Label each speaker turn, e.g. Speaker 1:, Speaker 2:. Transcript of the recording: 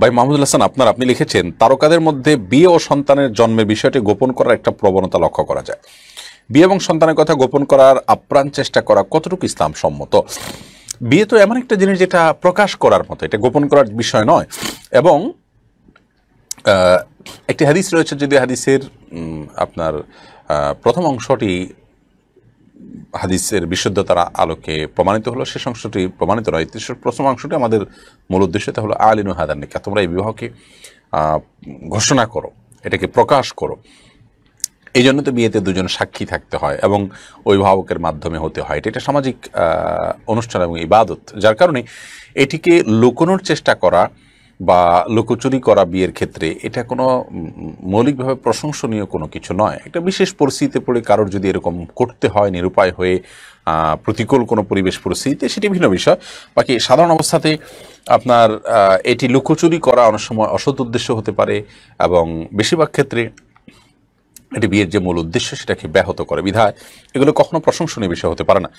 Speaker 1: ভাই মাহমুদুল হাসান আপনার আপনি লিখেছেন তারকাদের মধ্যে বিয়ে ও সন্তানের জন্মের বিষয়টি গোপন করার একটা প্রবণতা লক্ষ্য করা যায় বিয়ে এবং সন্তানের কথা গোপন করার আপ্রাণ চেষ্টা করা কতটুকু ইসলাম সম্মত বিয়ে তো এমন একটা জিনিস যেটা প্রকাশ করার মতো এটা গোপন করার বিষয় নয় এবং একটি হাদিস রয়েছে যদি হাদিসের আপনার প্রথম অংশটি হাদিসের বিশুদ্ধতার আলোকে প্রমাণিত হলো সে অংশটি প্রমাণিত নয় প্রথম অংশটি আমাদের মূল উদ্দেশ্যটা হলো আলিনু হাদার নিকা তোমরা এই বিবাহকে ঘোষণা করো এটাকে প্রকাশ করো এই জন্য তো বিয়েতে দুজন সাক্ষী থাকতে হয় এবং অভিভাবকের মাধ্যমে হতে হয় এটা সামাজিক অনুষ্ঠান এবং ইবাদত যার কারণে এটিকে লুকোনোর চেষ্টা করা বা লুকোচুরি করা বিয়ের ক্ষেত্রে এটা কোনো মৌলিকভাবে প্রশংসনীয় কোনো কিছু নয় একটা বিশেষ পরিস্থিতিতে পড়ে কারোর যদি এরকম করতে হয় নিরুপায় হয়ে প্রতিকূল কোনো পরিবেশ পরিস্থিতিতে সেটি ভিন্ন বিষয় বাকি সাধারণ অবস্থাতে আপনার এটি লুকোচুরি করা অনেক সময় অসৎ উদ্দেশ্য হতে পারে এবং বেশিরভাগ ক্ষেত্রে এটি বিয়ের যে মূল উদ্দেশ্য সেটাকে ব্যাহত করে বিধায় এগুলো কখনো প্রশংসনীয় বিষয় হতে পারে না